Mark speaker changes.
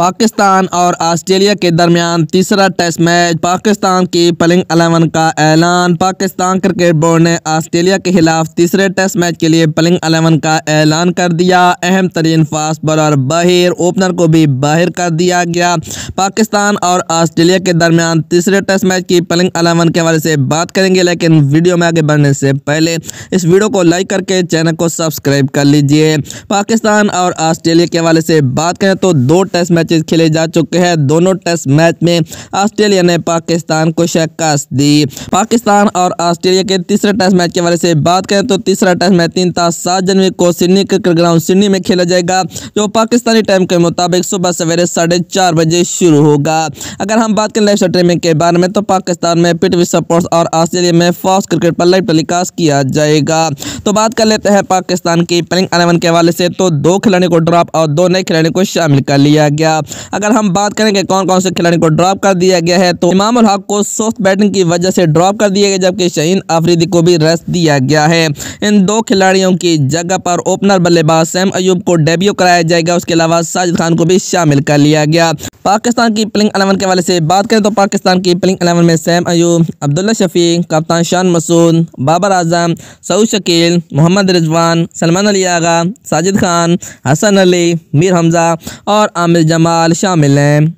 Speaker 1: पाकिस्तान और ऑस्ट्रेलिया के दरमियान तीसरा टेस्ट मैच पाकिस्तान की पलिंग अलेवन का ऐलान पाकिस्तान क्रिकेट बोर्ड ने ऑस्ट्रेलिया के खिलाफ तीसरे टेस्ट मैच के लिए पलिंग अलेवन का ऐलान कर दिया अहम तरीन फास्ट बॉलर बाहिर ओपनर को भी बाहर कर दिया गया पाकिस्तान और ऑस्ट्रेलिया के दरमियान तीसरे टेस्ट मैच की पलिंग अलेवन के हवाले से बात करेंगे लेकिन वीडियो में आगे बढ़ने से पहले इस वीडियो को लाइक करके चैनल को सब्सक्राइब कर लीजिए पाकिस्तान और ऑस्ट्रेलिया के हवाले से बात करें तो दो टेस्ट मैच मैचेस खेले जा चुके हैं दोनों टेस्ट मैच में ऑस्ट्रेलिया ने पाकिस्तान को शिकस्त दी पाकिस्तान और ऑस्ट्रेलिया के तीसरे टेस्ट मैच के बारे से बात करें तो तीसरा टेस्ट मैच तीन तार सात जनवरी को सिडनी क्रिकेट ग्राउंड सिडनी में खेला जाएगा जो पाकिस्तानी टाइम के मुताबिक सुबह सवेरे साढ़े चार बजे शुरू होगा अगर हम बात करें लाइव स्ट्रीमिंग के बारे में तो पाकिस्तान में पिटवी सपोर्ट्स और ऑस्ट्रेलिया में फास्ट क्रिकेट पर लाइव टेलीकास्ट किया जाएगा तो बात कर लेते हैं पाकिस्तान की प्लेइंग अलेवन के हवाले से तो दो खिलाड़ियों को ड्रॉप और दो नए खिलाड़ियों को शामिल कर लिया गया जाएगा अगर हम बात करें कि कौन कौन से खिलाड़ी को ड्रॉप कर दिया गया है तो इमाम हक को सॉफ्ट बैटिंग की वजह से ड्रॉप कर दिया गया जबकि शहीन आफरीदी को भी रेस्ट दिया गया है इन दो खिलाड़ियों की जगह पर ओपनर बल्लेबाज सैम अयूब को डेब्यू कराया जाएगा उसके अलावा साजिद खान को भी शामिल कर लिया गया पाकिस्तान की प्लिंग अलेवन के हवाले से बात करें तो पाकिस्तान की प्लिंग अलेवन में सैम अयूब अब्दुल्ला शफी कप्तान शान मसूद बाबर आजम सऊद शकील मोहम्मद रिजवान सलमान अली आगा साजिद खान हसन अली मीर हमजा और आमिर जम अमाल शामिल हैं